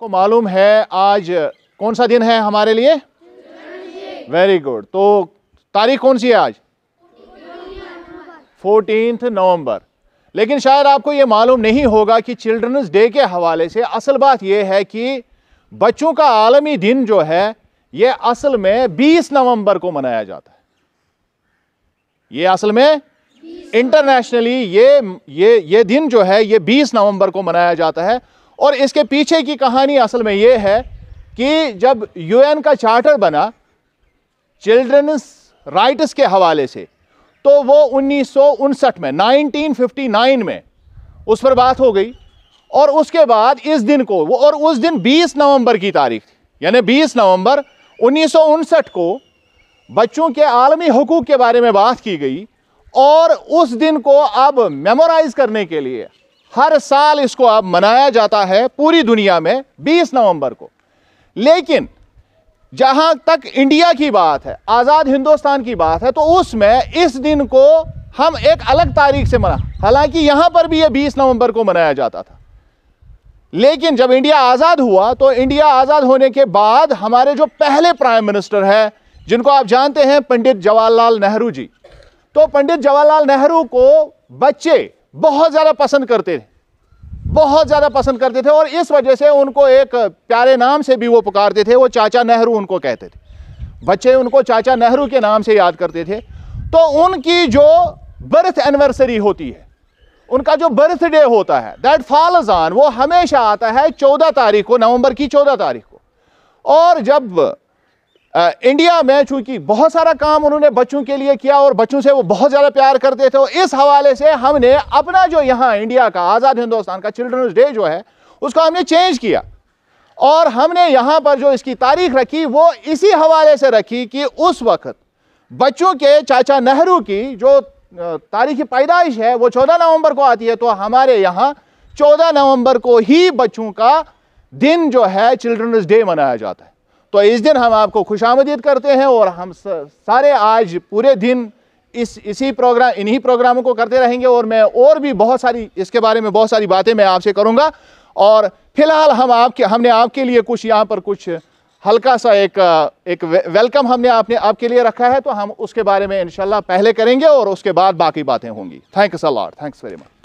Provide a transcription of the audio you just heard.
को मालूम है आज कौन सा दिन है हमारे लिए वेरी गुड तो तारीख कौन सी है आज फोर्टीन नवंबर लेकिन शायद आपको ये मालूम नहीं होगा कि चिल्ड्रंस डे के हवाले से असल बात यह है कि बच्चों का आलमी दिन जो है ये असल में 20 नवंबर को मनाया जाता है ये असल में इंटरनेशनली ये ये ये दिन जो है ये 20 नवंबर को मनाया जाता है और इसके पीछे की कहानी असल में ये है कि जब यूएन का चार्टर बना चिल्ड्रंस राइट्स के हवाले से तो वो उन्नीस में 1959 में उस पर बात हो गई और उसके बाद इस दिन को वो और उस दिन 20 नवंबर की तारीख यानी 20 नवंबर उन्नीस को बच्चों के आलमी हकूक़ के बारे में बात की गई और उस दिन को अब मेमोराइज़ करने के लिए हर साल इसको अब मनाया जाता है पूरी दुनिया में 20 नवंबर को लेकिन जहां तक इंडिया की बात है आज़ाद हिंदुस्तान की बात है तो उसमें इस दिन को हम एक अलग तारीख से मना हालांकि यहां पर भी ये 20 नवंबर को मनाया जाता था लेकिन जब इंडिया आज़ाद हुआ तो इंडिया आज़ाद होने के बाद हमारे जो पहले प्राइम मिनिस्टर हैं जिनको आप जानते हैं पंडित जवाहरलाल नेहरू जी तो पंडित जवाहरलाल नेहरू को बच्चे बहुत ज़्यादा पसंद करते थे बहुत ज़्यादा पसंद करते थे और इस वजह से उनको एक प्यारे नाम से भी वो पुकारते थे वो चाचा नेहरू उनको कहते थे बच्चे उनको चाचा नेहरू के नाम से याद करते थे तो उनकी जो बर्थ एनिवर्सरी होती है उनका जो बर्थडे होता है दैट फॉल्स ऑन वो हमेशा आता है चौदह तारीख को नवंबर की चौदह तारीख को और जब इंडिया में चूंकि बहुत सारा काम उन्होंने बच्चों के लिए किया और बच्चों से वो बहुत ज़्यादा प्यार करते थे और इस हवाले से हमने अपना जो यहाँ इंडिया का आज़ाद हिंदुस्तान का चिल्ड्रंस डे जो है उसको हमने चेंज किया और हमने यहाँ पर जो इसकी तारीख रखी वो इसी हवाले से रखी कि उस वक्त बच्चों के चाचा नेहरू की जो तारीख़ी पैदाइश है वो चौदह नवंबर को आती है तो हमारे यहाँ चौदह नवंबर को ही बच्चों का दिन जो है चिल्ड्रंस डे मनाया जाता है तो इस दिन हम आपको खुश आमदीद करते हैं और हम सारे आज पूरे दिन इस इसी प्रोग्राम इन्हीं प्रोग्रामों को करते रहेंगे और मैं और भी बहुत सारी इसके बारे में बहुत सारी बातें मैं आपसे करूँगा और फिलहाल हम आपके हमने आपके लिए कुछ यहाँ पर कुछ हल्का सा एक एक वेलकम हमने आपने आपके लिए रखा है तो हम उसके बारे में इनशाला पहले करेंगे और उसके बाद बाकी बातें होंगी thanks a lot thanks very much